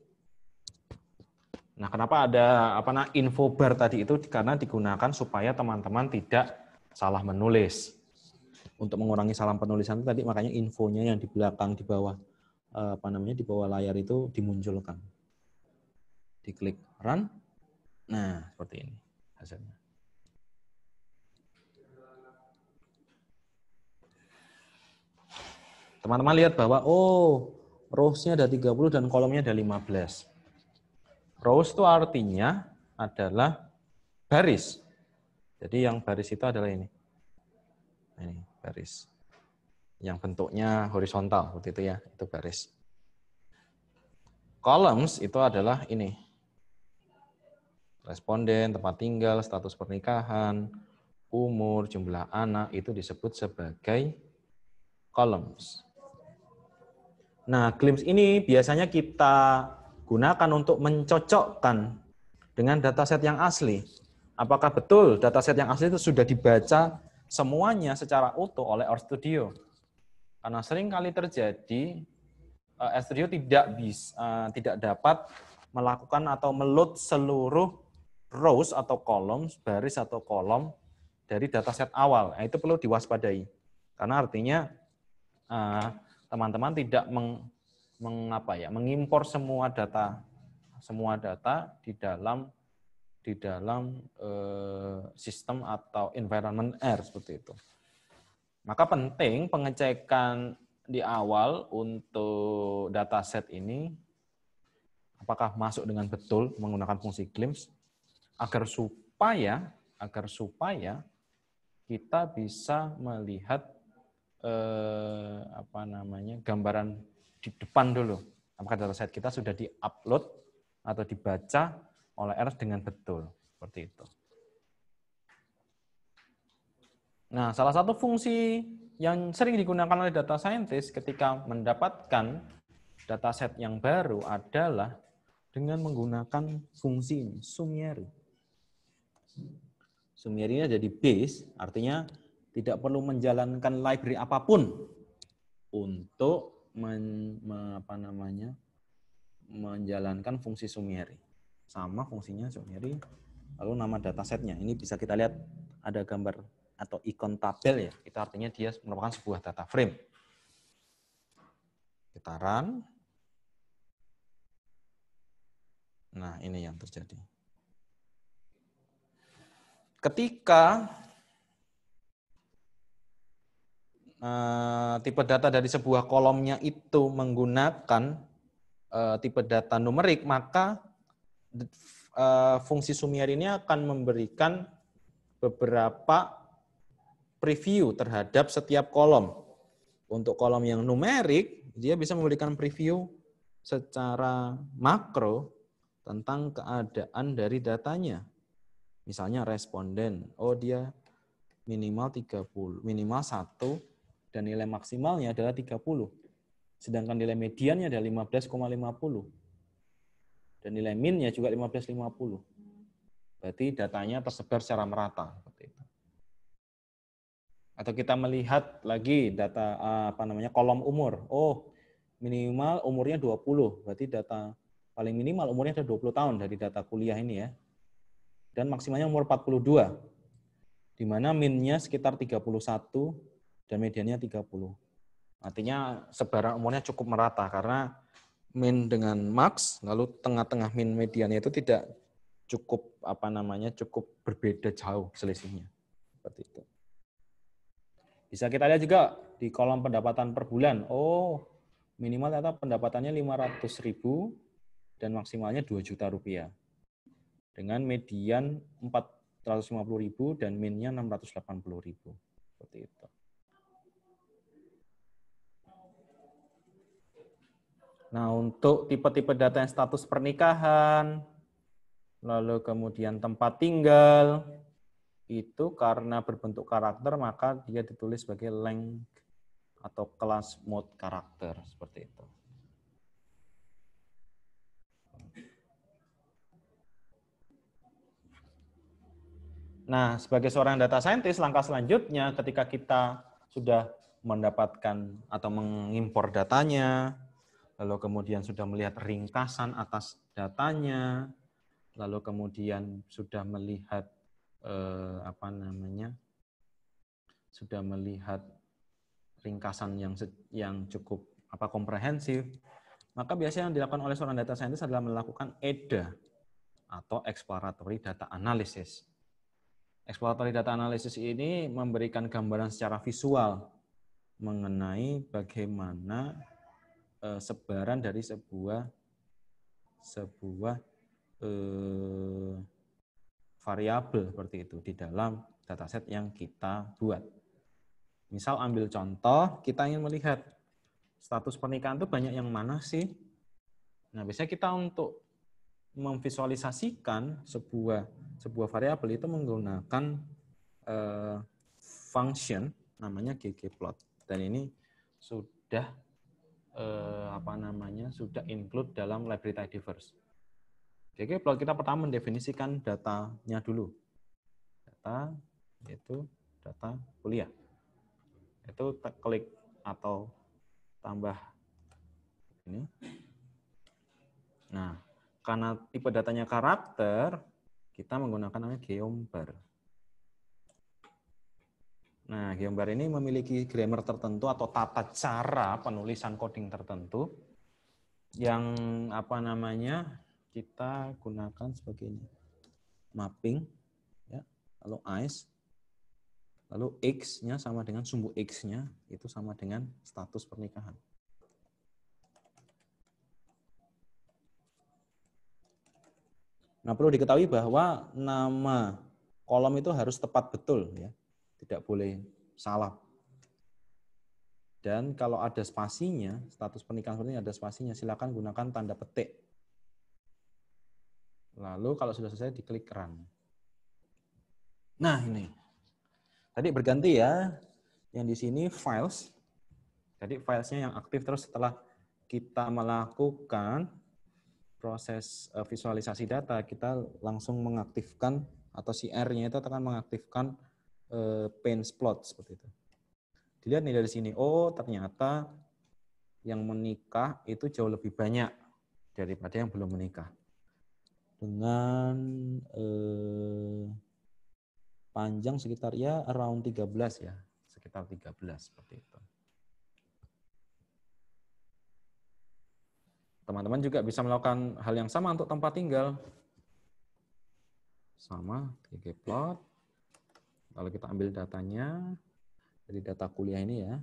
Nah, kenapa ada apa nah info bar tadi itu karena digunakan supaya teman-teman tidak salah menulis. Untuk mengurangi salah penulisan tadi makanya infonya yang di belakang di bawah eh, apa namanya di bawah layar itu dimunculkan. Diklik run. Nah, seperti ini hasilnya. Teman-teman lihat bahwa oh, rows-nya ada 30 dan kolomnya ada 15. Rows itu artinya adalah baris. Jadi yang baris itu adalah ini. Nah, ini baris. Yang bentuknya horizontal seperti itu ya, itu baris. Columns itu adalah ini. Responden, tempat tinggal, status pernikahan, umur, jumlah anak itu disebut sebagai columns. Nah, glimpse ini biasanya kita gunakan untuk mencocokkan dengan dataset yang asli. Apakah betul dataset yang asli itu sudah dibaca semuanya secara utuh oleh RStudio? Karena sering kali terjadi eh, RStudio tidak bisa eh, tidak dapat melakukan atau meload seluruh rows atau kolom, baris atau kolom dari dataset awal. Nah, itu perlu diwaspadai. Karena artinya eh, teman-teman tidak meng, mengapa ya mengimpor semua data semua data di dalam di dalam eh, sistem atau environment R seperti itu. Maka penting pengecekan di awal untuk data set ini apakah masuk dengan betul menggunakan fungsi glimpse agar supaya agar supaya kita bisa melihat eh, apa namanya gambaran di depan dulu. Apakah data set kita sudah di-upload atau dibaca oleh R dengan betul. Seperti itu. Nah, salah satu fungsi yang sering digunakan oleh data scientist ketika mendapatkan dataset yang baru adalah dengan menggunakan fungsi ini, sumiary. ini jadi base, artinya tidak perlu menjalankan library apapun untuk men, me, apa namanya menjalankan fungsi Sumieri sama fungsinya Sumieri lalu nama datasetnya ini bisa kita lihat ada gambar atau ikon tabel ya itu artinya dia merupakan sebuah data frame kita run nah ini yang terjadi ketika Eh, tipe data dari sebuah kolomnya itu menggunakan eh, tipe data numerik, maka eh, fungsi Sumier ini akan memberikan beberapa preview terhadap setiap kolom. Untuk kolom yang numerik, dia bisa memberikan preview secara makro tentang keadaan dari datanya. Misalnya responden, oh dia minimal 30, minimal 1 dan nilai maksimalnya adalah 30. Sedangkan nilai mediannya adalah 15,50. Dan nilai minnya juga 15,50. Berarti datanya tersebar secara merata seperti itu. Atau kita melihat lagi data eh, apa namanya kolom umur. Oh, minimal umurnya 20. Berarti data paling minimal umurnya ada 20 tahun dari data kuliah ini ya. Dan maksimalnya umur 42. Di mana minnya sekitar 31, dan mediannya 30. Artinya sebaran umurnya cukup merata karena min dengan max lalu tengah-tengah min mediannya itu tidak cukup apa namanya cukup berbeda jauh selisihnya. Seperti itu. Bisa kita lihat juga di kolom pendapatan per bulan. Oh, minimal ternyata pendapatannya 500.000 dan maksimalnya 2 juta rupiah. Dengan median 450.000 dan minnya 680.000. Seperti itu. Nah, untuk tipe-tipe data yang status pernikahan, lalu kemudian tempat tinggal, itu karena berbentuk karakter maka dia ditulis sebagai length atau kelas mode karakter seperti itu. Nah, sebagai seorang data scientist, langkah selanjutnya ketika kita sudah mendapatkan atau mengimpor datanya, lalu kemudian sudah melihat ringkasan atas datanya, lalu kemudian sudah melihat eh, apa namanya, sudah melihat ringkasan yang yang cukup apa komprehensif, maka biasanya yang dilakukan oleh seorang data scientist adalah melakukan EDA atau exploratory data analysis. Exploratory data analysis ini memberikan gambaran secara visual mengenai bagaimana Eh, sebaran dari sebuah sebuah eh, variabel seperti itu di dalam dataset yang kita buat. Misal ambil contoh, kita ingin melihat status pernikahan itu banyak yang mana sih? Nah, biasanya kita untuk memvisualisasikan sebuah sebuah variabel itu menggunakan eh, function namanya ggplot dan ini sudah eh, apa namanya sudah include dalam library type diverse. Jadi kalau kita pertama mendefinisikan datanya dulu. Data itu data kuliah. Itu klik atau tambah ini. Nah, karena tipe datanya karakter, kita menggunakan namanya geomber. Nah, Gambar ini memiliki grammar tertentu atau tata cara penulisan coding tertentu yang apa namanya kita gunakan sebagai Mapping, ya, lalu ice, lalu X-nya sama dengan sumbu X-nya, itu sama dengan status pernikahan. Nah, perlu diketahui bahwa nama kolom itu harus tepat betul ya. Tidak boleh salah. Dan kalau ada spasinya, status pernikahan seperti ini ada spasinya, silakan gunakan tanda petik. Lalu kalau sudah selesai diklik run. Nah, ini. Tadi berganti ya. Yang di sini files. Jadi filesnya yang aktif terus setelah kita melakukan proses eh, visualisasi data, kita langsung mengaktifkan atau CR-nya itu akan mengaktifkan uh, Paint plot seperti itu. Dilihat nih dari sini, oh ternyata yang menikah itu jauh lebih banyak daripada yang belum menikah. Dengan eh, panjang sekitar ya around 13 ya, sekitar 13 seperti itu. Teman-teman juga bisa melakukan hal yang sama untuk tempat tinggal. Sama, plot. Kalau kita ambil datanya dari data kuliah ini ya.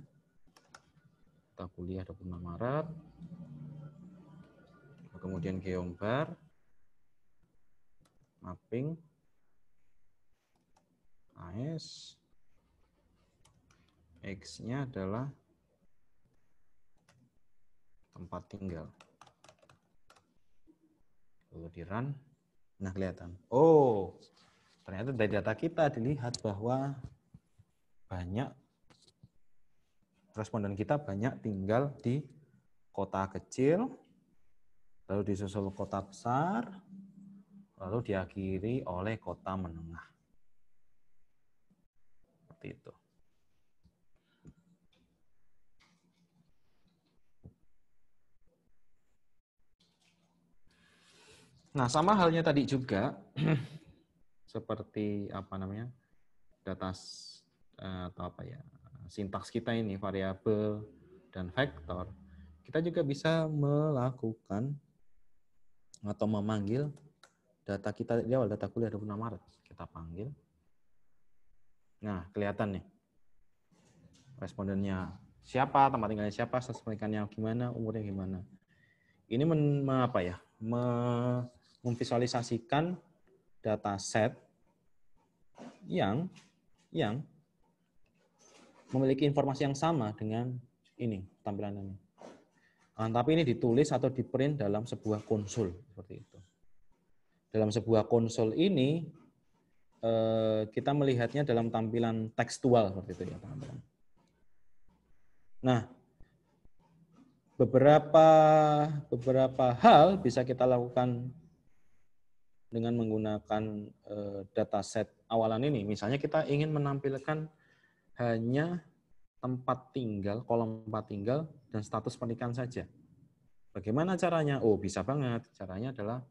Data kuliah 26 Maret. Kemudian geombar. Mapping. AS. X-nya adalah tempat tinggal. Lalu di run. Nah, kelihatan. Oh, Ternyata dari data kita dilihat bahwa banyak responden kita banyak tinggal di kota kecil, lalu disusul kota besar, lalu diakhiri oleh kota menengah. Seperti itu. Nah, sama halnya tadi juga seperti apa namanya data eh, atau apa ya sintaks kita ini variabel dan vektor kita juga bisa melakukan atau memanggil data kita di awal data kuliah 26 Maret kita panggil nah kelihatan nih respondennya siapa tempat tinggalnya siapa status pernikahannya gimana umurnya gimana ini men, apa ya memvisualisasikan data set yang yang memiliki informasi yang sama dengan ini tampilan ini. Nah, tapi ini ditulis atau print dalam sebuah konsol seperti itu. Dalam sebuah konsol ini eh, kita melihatnya dalam tampilan tekstual seperti itu ya teman-teman. Nah, beberapa beberapa hal bisa kita lakukan dengan menggunakan eh, dataset awalan ini. Misalnya kita ingin menampilkan hanya tempat tinggal, kolom tempat tinggal, dan status pernikahan saja. Bagaimana caranya? Oh, bisa banget. Caranya adalah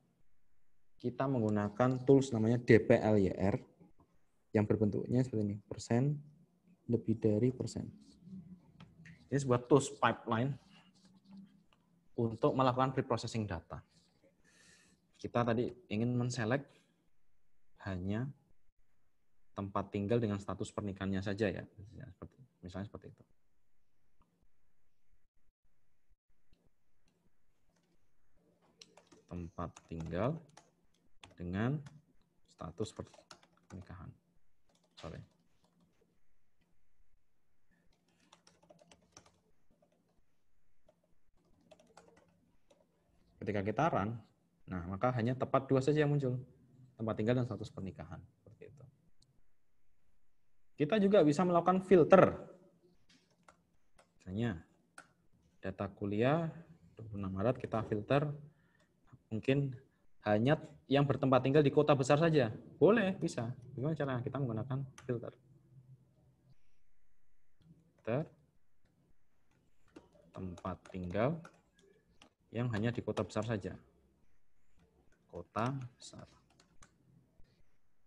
kita menggunakan tools namanya DPLYR yang berbentuknya seperti ini, persen lebih dari persen. Ini sebuah tools pipeline untuk melakukan preprocessing data. Kita tadi ingin menselect hanya tempat tinggal dengan status pernikahannya saja ya. misalnya seperti itu. Tempat tinggal dengan status pernikahan. Sorry. Ketika kita run, nah maka hanya tepat dua saja yang muncul. Tempat tinggal dan status pernikahan. Kita juga bisa melakukan filter. Misalnya data kuliah 26 Maret kita filter mungkin hanya yang bertempat tinggal di kota besar saja. Boleh, bisa. Gimana cara kita menggunakan filter? Filter tempat tinggal yang hanya di kota besar saja. Kota besar.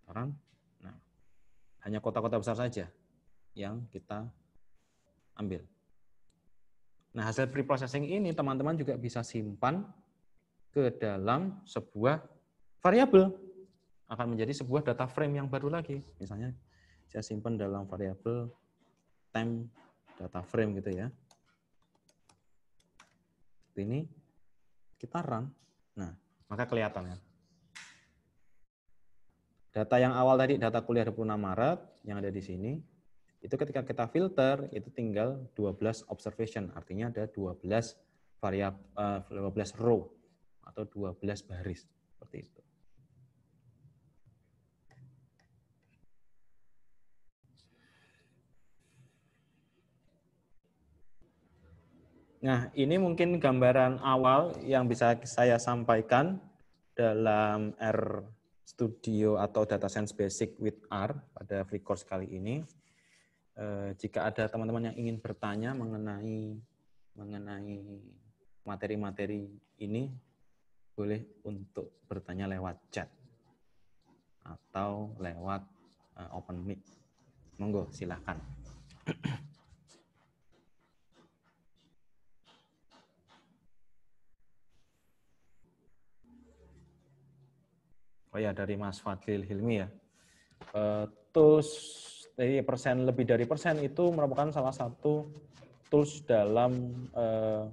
Sekarang hanya kota-kota besar saja yang kita ambil. Nah, hasil preprocessing ini teman-teman juga bisa simpan ke dalam sebuah variabel akan menjadi sebuah data frame yang baru lagi. Misalnya saya simpan dalam variabel time data frame gitu ya. Ini kita run. Nah, maka kelihatan ya data yang awal tadi data kuliah 26 Maret yang ada di sini itu ketika kita filter itu tinggal 12 observation artinya ada 12 variab 12 eh, row atau 12 baris seperti itu. Nah, ini mungkin gambaran awal yang bisa saya sampaikan dalam R Studio atau Data Science Basic with R pada free course kali ini. Eh, jika ada teman-teman yang ingin bertanya mengenai mengenai materi-materi ini, boleh untuk bertanya lewat chat atau lewat eh, open mic. Monggo, silahkan. oh ya dari Mas Fadlil Hilmi ya. Eh, tools dari eh, iya, persen lebih dari persen itu merupakan salah satu tools dalam eh,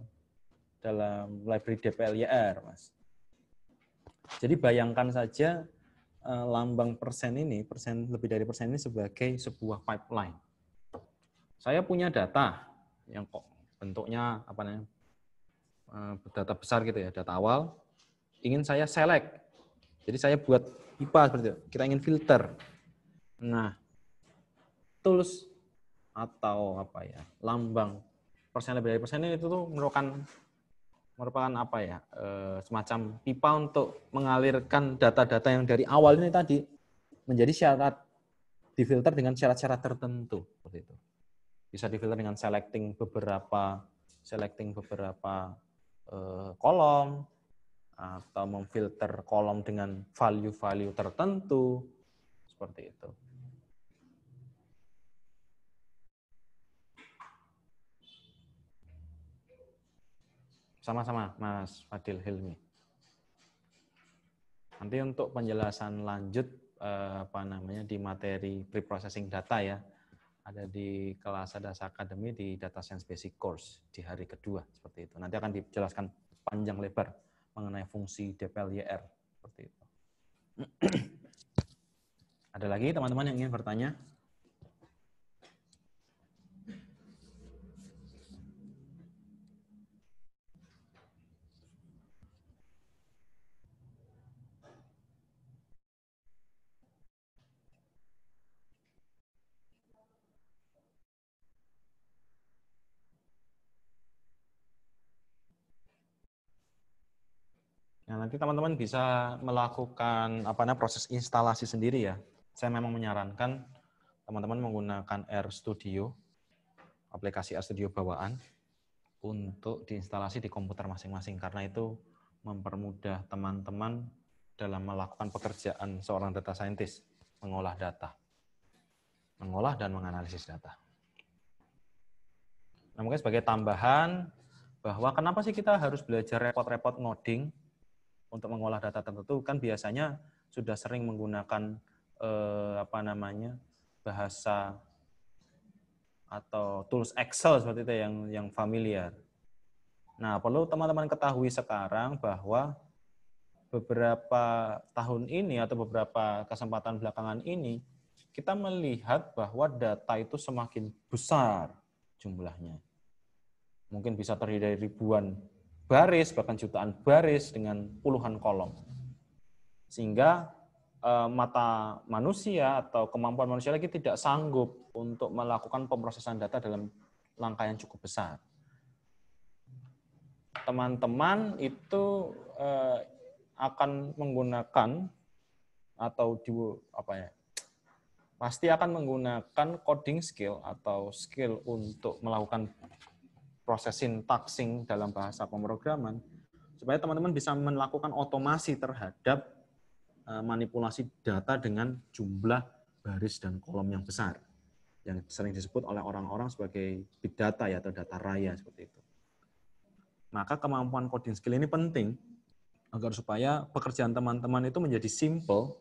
dalam library DPLYR, Mas. Jadi bayangkan saja lambang persen ini, persen lebih dari persen ini sebagai sebuah pipeline. Saya punya data yang kok bentuknya apa namanya? data besar gitu ya, data awal. Ingin saya select jadi saya buat pipa seperti itu. Kita ingin filter. Nah, tools atau apa ya lambang persen lebih dari persen itu tuh merupakan merupakan apa ya e, semacam pipa untuk mengalirkan data-data yang dari awal ini tadi menjadi syarat difilter dengan syarat-syarat tertentu seperti itu bisa difilter dengan selecting beberapa selecting beberapa e, kolom atau memfilter kolom dengan value-value tertentu seperti itu. Sama-sama, Mas Fadil Hilmi. Nanti untuk penjelasan lanjut eh, apa namanya di materi preprocessing data ya ada di kelas Adas Academy di Data Science Basic Course di hari kedua seperti itu. Nanti akan dijelaskan panjang lebar mengenai fungsi DPLYR seperti itu. Ada lagi teman-teman yang ingin bertanya? nanti teman-teman bisa melakukan apa namanya proses instalasi sendiri ya. Saya memang menyarankan teman-teman menggunakan R Studio, aplikasi R Studio bawaan untuk diinstalasi di komputer masing-masing karena itu mempermudah teman-teman dalam melakukan pekerjaan seorang data scientist, mengolah data. Mengolah dan menganalisis data. Nah, mungkin sebagai tambahan bahwa kenapa sih kita harus belajar repot-repot ngoding? untuk mengolah data tertentu kan biasanya sudah sering menggunakan eh, apa namanya bahasa atau tools Excel seperti itu yang yang familiar. Nah, perlu teman-teman ketahui sekarang bahwa beberapa tahun ini atau beberapa kesempatan belakangan ini kita melihat bahwa data itu semakin besar jumlahnya. Mungkin bisa terdiri dari ribuan baris bahkan jutaan baris dengan puluhan kolom sehingga e, mata manusia atau kemampuan manusia lagi tidak sanggup untuk melakukan pemrosesan data dalam langkah yang cukup besar teman-teman itu e, akan menggunakan atau di apa ya pasti akan menggunakan coding skill atau skill untuk melakukan proses sintaksing dalam bahasa pemrograman supaya teman-teman bisa melakukan otomasi terhadap e, manipulasi data dengan jumlah baris dan kolom yang besar yang sering disebut oleh orang-orang sebagai big data ya atau data raya seperti itu. Maka kemampuan coding skill ini penting agar supaya pekerjaan teman-teman itu menjadi simple,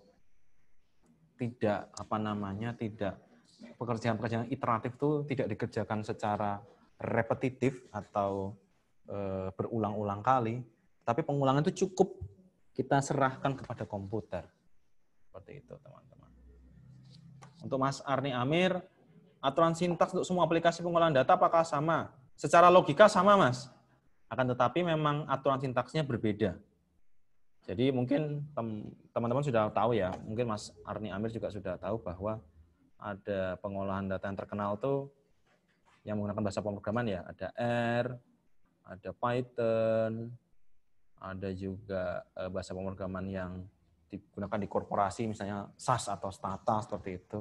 tidak apa namanya, tidak pekerjaan-pekerjaan iteratif itu tidak dikerjakan secara repetitif atau e, berulang-ulang kali, tapi pengulangan itu cukup kita serahkan kepada komputer. Seperti itu, teman-teman. Untuk Mas Arni Amir, aturan sintaks untuk semua aplikasi pengolahan data apakah sama? Secara logika sama, Mas. Akan tetapi memang aturan sintaksnya berbeda. Jadi mungkin teman-teman sudah tahu ya, mungkin Mas Arni Amir juga sudah tahu bahwa ada pengolahan data yang terkenal tuh yang menggunakan bahasa pemrograman ya ada R, ada Python, ada juga eh, bahasa pemrograman yang digunakan di korporasi misalnya SAS atau Stata seperti itu.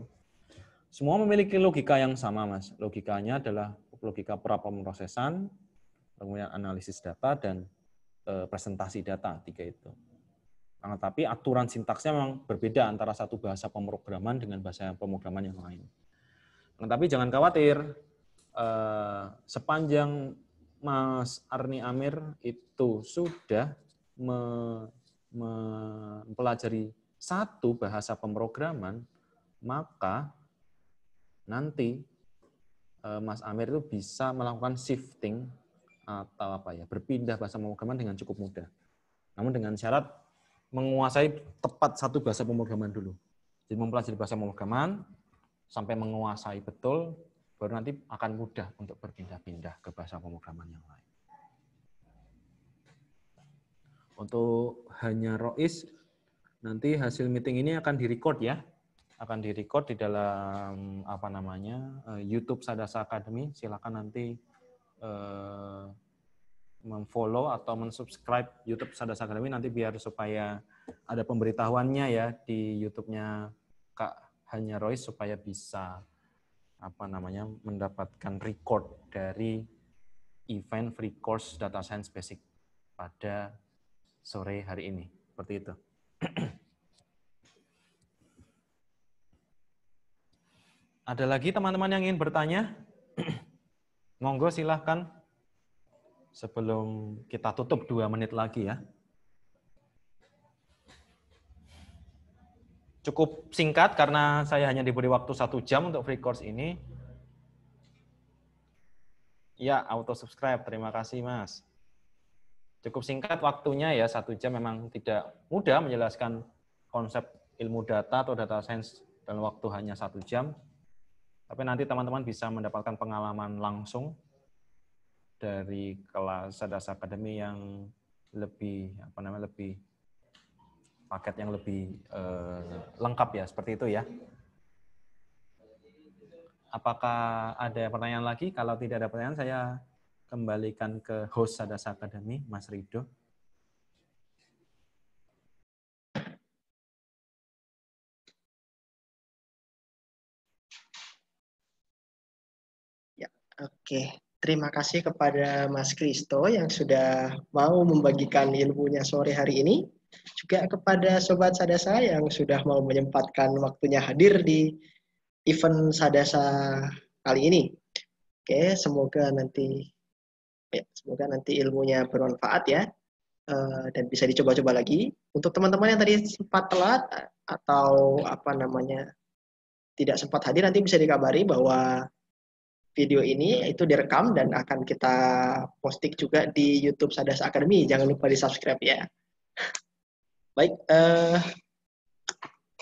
Semua memiliki logika yang sama, Mas. Logikanya adalah logika pra pemrosesan, kemudian analisis data dan eh, presentasi data tiga itu. Nah, tapi aturan sintaksnya memang berbeda antara satu bahasa pemrograman dengan bahasa pemrograman yang lain. Nah, tapi jangan khawatir, Eh, sepanjang Mas Arni Amir itu sudah mempelajari satu bahasa pemrograman, maka nanti eh, Mas Amir itu bisa melakukan shifting atau apa ya berpindah bahasa pemrograman dengan cukup mudah. Namun dengan syarat menguasai tepat satu bahasa pemrograman dulu. Jadi mempelajari bahasa pemrograman sampai menguasai betul baru nanti akan mudah untuk berpindah-pindah ke bahasa pemrograman yang lain. Untuk hanya rois, nanti hasil meeting ini akan direcord ya, akan direcord di dalam apa namanya eh, YouTube Sadasa Academy. Silakan nanti eh, memfollow atau mensubscribe YouTube Sadasa Academy nanti biar supaya ada pemberitahuannya ya di YouTube-nya Kak Hanya Rois supaya bisa apa namanya mendapatkan record dari event free course data science basic pada sore hari ini seperti itu. Ada lagi teman-teman yang ingin bertanya? Monggo silahkan sebelum kita tutup dua menit lagi ya. cukup singkat karena saya hanya diberi waktu satu jam untuk free course ini. Ya, auto subscribe. Terima kasih, Mas. Cukup singkat waktunya ya, satu jam memang tidak mudah menjelaskan konsep ilmu data atau data science dalam waktu hanya satu jam. Tapi nanti teman-teman bisa mendapatkan pengalaman langsung dari kelas dasar akademi yang lebih apa namanya lebih paket yang lebih eh, lengkap ya, seperti itu ya. Apakah ada pertanyaan lagi? Kalau tidak ada pertanyaan, saya kembalikan ke host Sadas Akademi, Mas Rido. Ya, oke. Terima kasih kepada Mas Kristo yang sudah mau membagikan ilmunya sore hari ini juga kepada sobat Sadasa yang sudah mau menyempatkan waktunya hadir di event Sadasa kali ini. Oke, semoga nanti ya, semoga nanti ilmunya bermanfaat ya eh, dan bisa dicoba-coba lagi. Untuk teman-teman yang tadi sempat telat atau apa namanya tidak sempat hadir nanti bisa dikabari bahwa video ini itu direkam dan akan kita posting juga di YouTube Sadas Academy. Jangan lupa di subscribe ya. Baik, uh,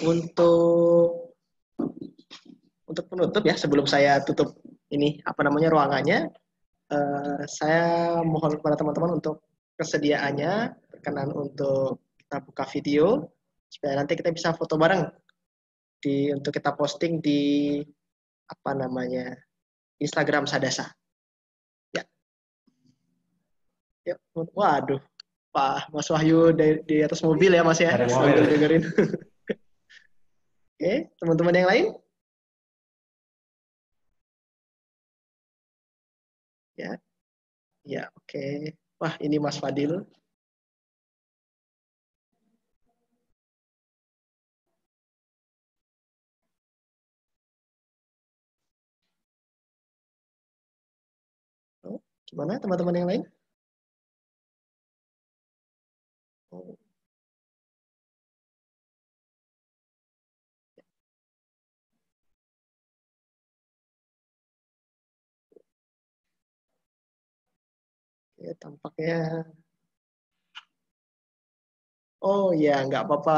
untuk untuk penutup ya sebelum saya tutup ini apa namanya ruangannya, uh, saya mohon kepada teman-teman untuk kesediaannya berkenan untuk kita buka video supaya nanti kita bisa foto bareng di untuk kita posting di apa namanya Instagram Sadasa. Ya. ya Waduh. Pak Mas Wahyu di, di atas mobil ya Mas ya. Sambil dengerin. Oke, teman-teman yang lain? Ya. Ya, oke. Wah, ini Mas Fadil. Gimana teman-teman yang lain? ya tampaknya oh ya nggak apa-apa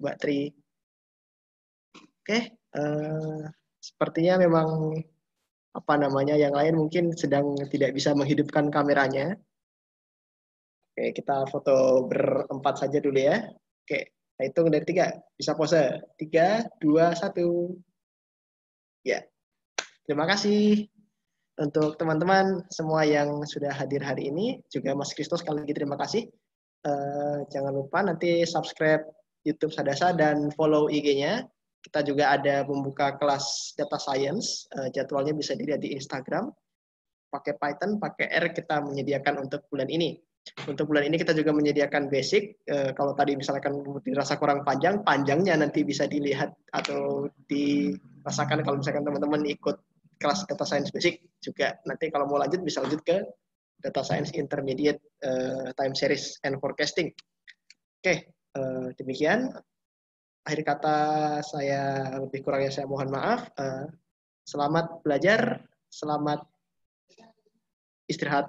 Mbak Tri oke uh, sepertinya memang apa namanya yang lain mungkin sedang tidak bisa menghidupkan kameranya oke kita foto berempat saja dulu ya oke kita hitung dari tiga. Bisa pose. Tiga, dua, satu. Ya. Terima kasih. Untuk teman-teman semua yang sudah hadir hari ini, juga Mas Kristo sekali lagi terima kasih. Uh, jangan lupa nanti subscribe YouTube Sadasa dan follow IG-nya. Kita juga ada membuka kelas data science, uh, jadwalnya bisa dilihat di Instagram. Pakai Python, pakai R kita menyediakan untuk bulan ini. Untuk bulan ini kita juga menyediakan basic. uh, kalau tadi misalkan dirasa kurang panjang, panjangnya nanti bisa dilihat atau dirasakan kalau misalkan teman-teman ikut kelas data science basic juga nanti kalau mau lanjut bisa lanjut ke data science intermediate uh, time series and forecasting. Oke, okay, uh, eh, demikian. Akhir kata saya lebih kurangnya saya mohon maaf. Uh, selamat belajar, selamat istirahat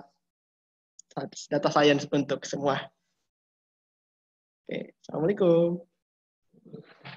data science untuk semua. Oke, okay, assalamualaikum.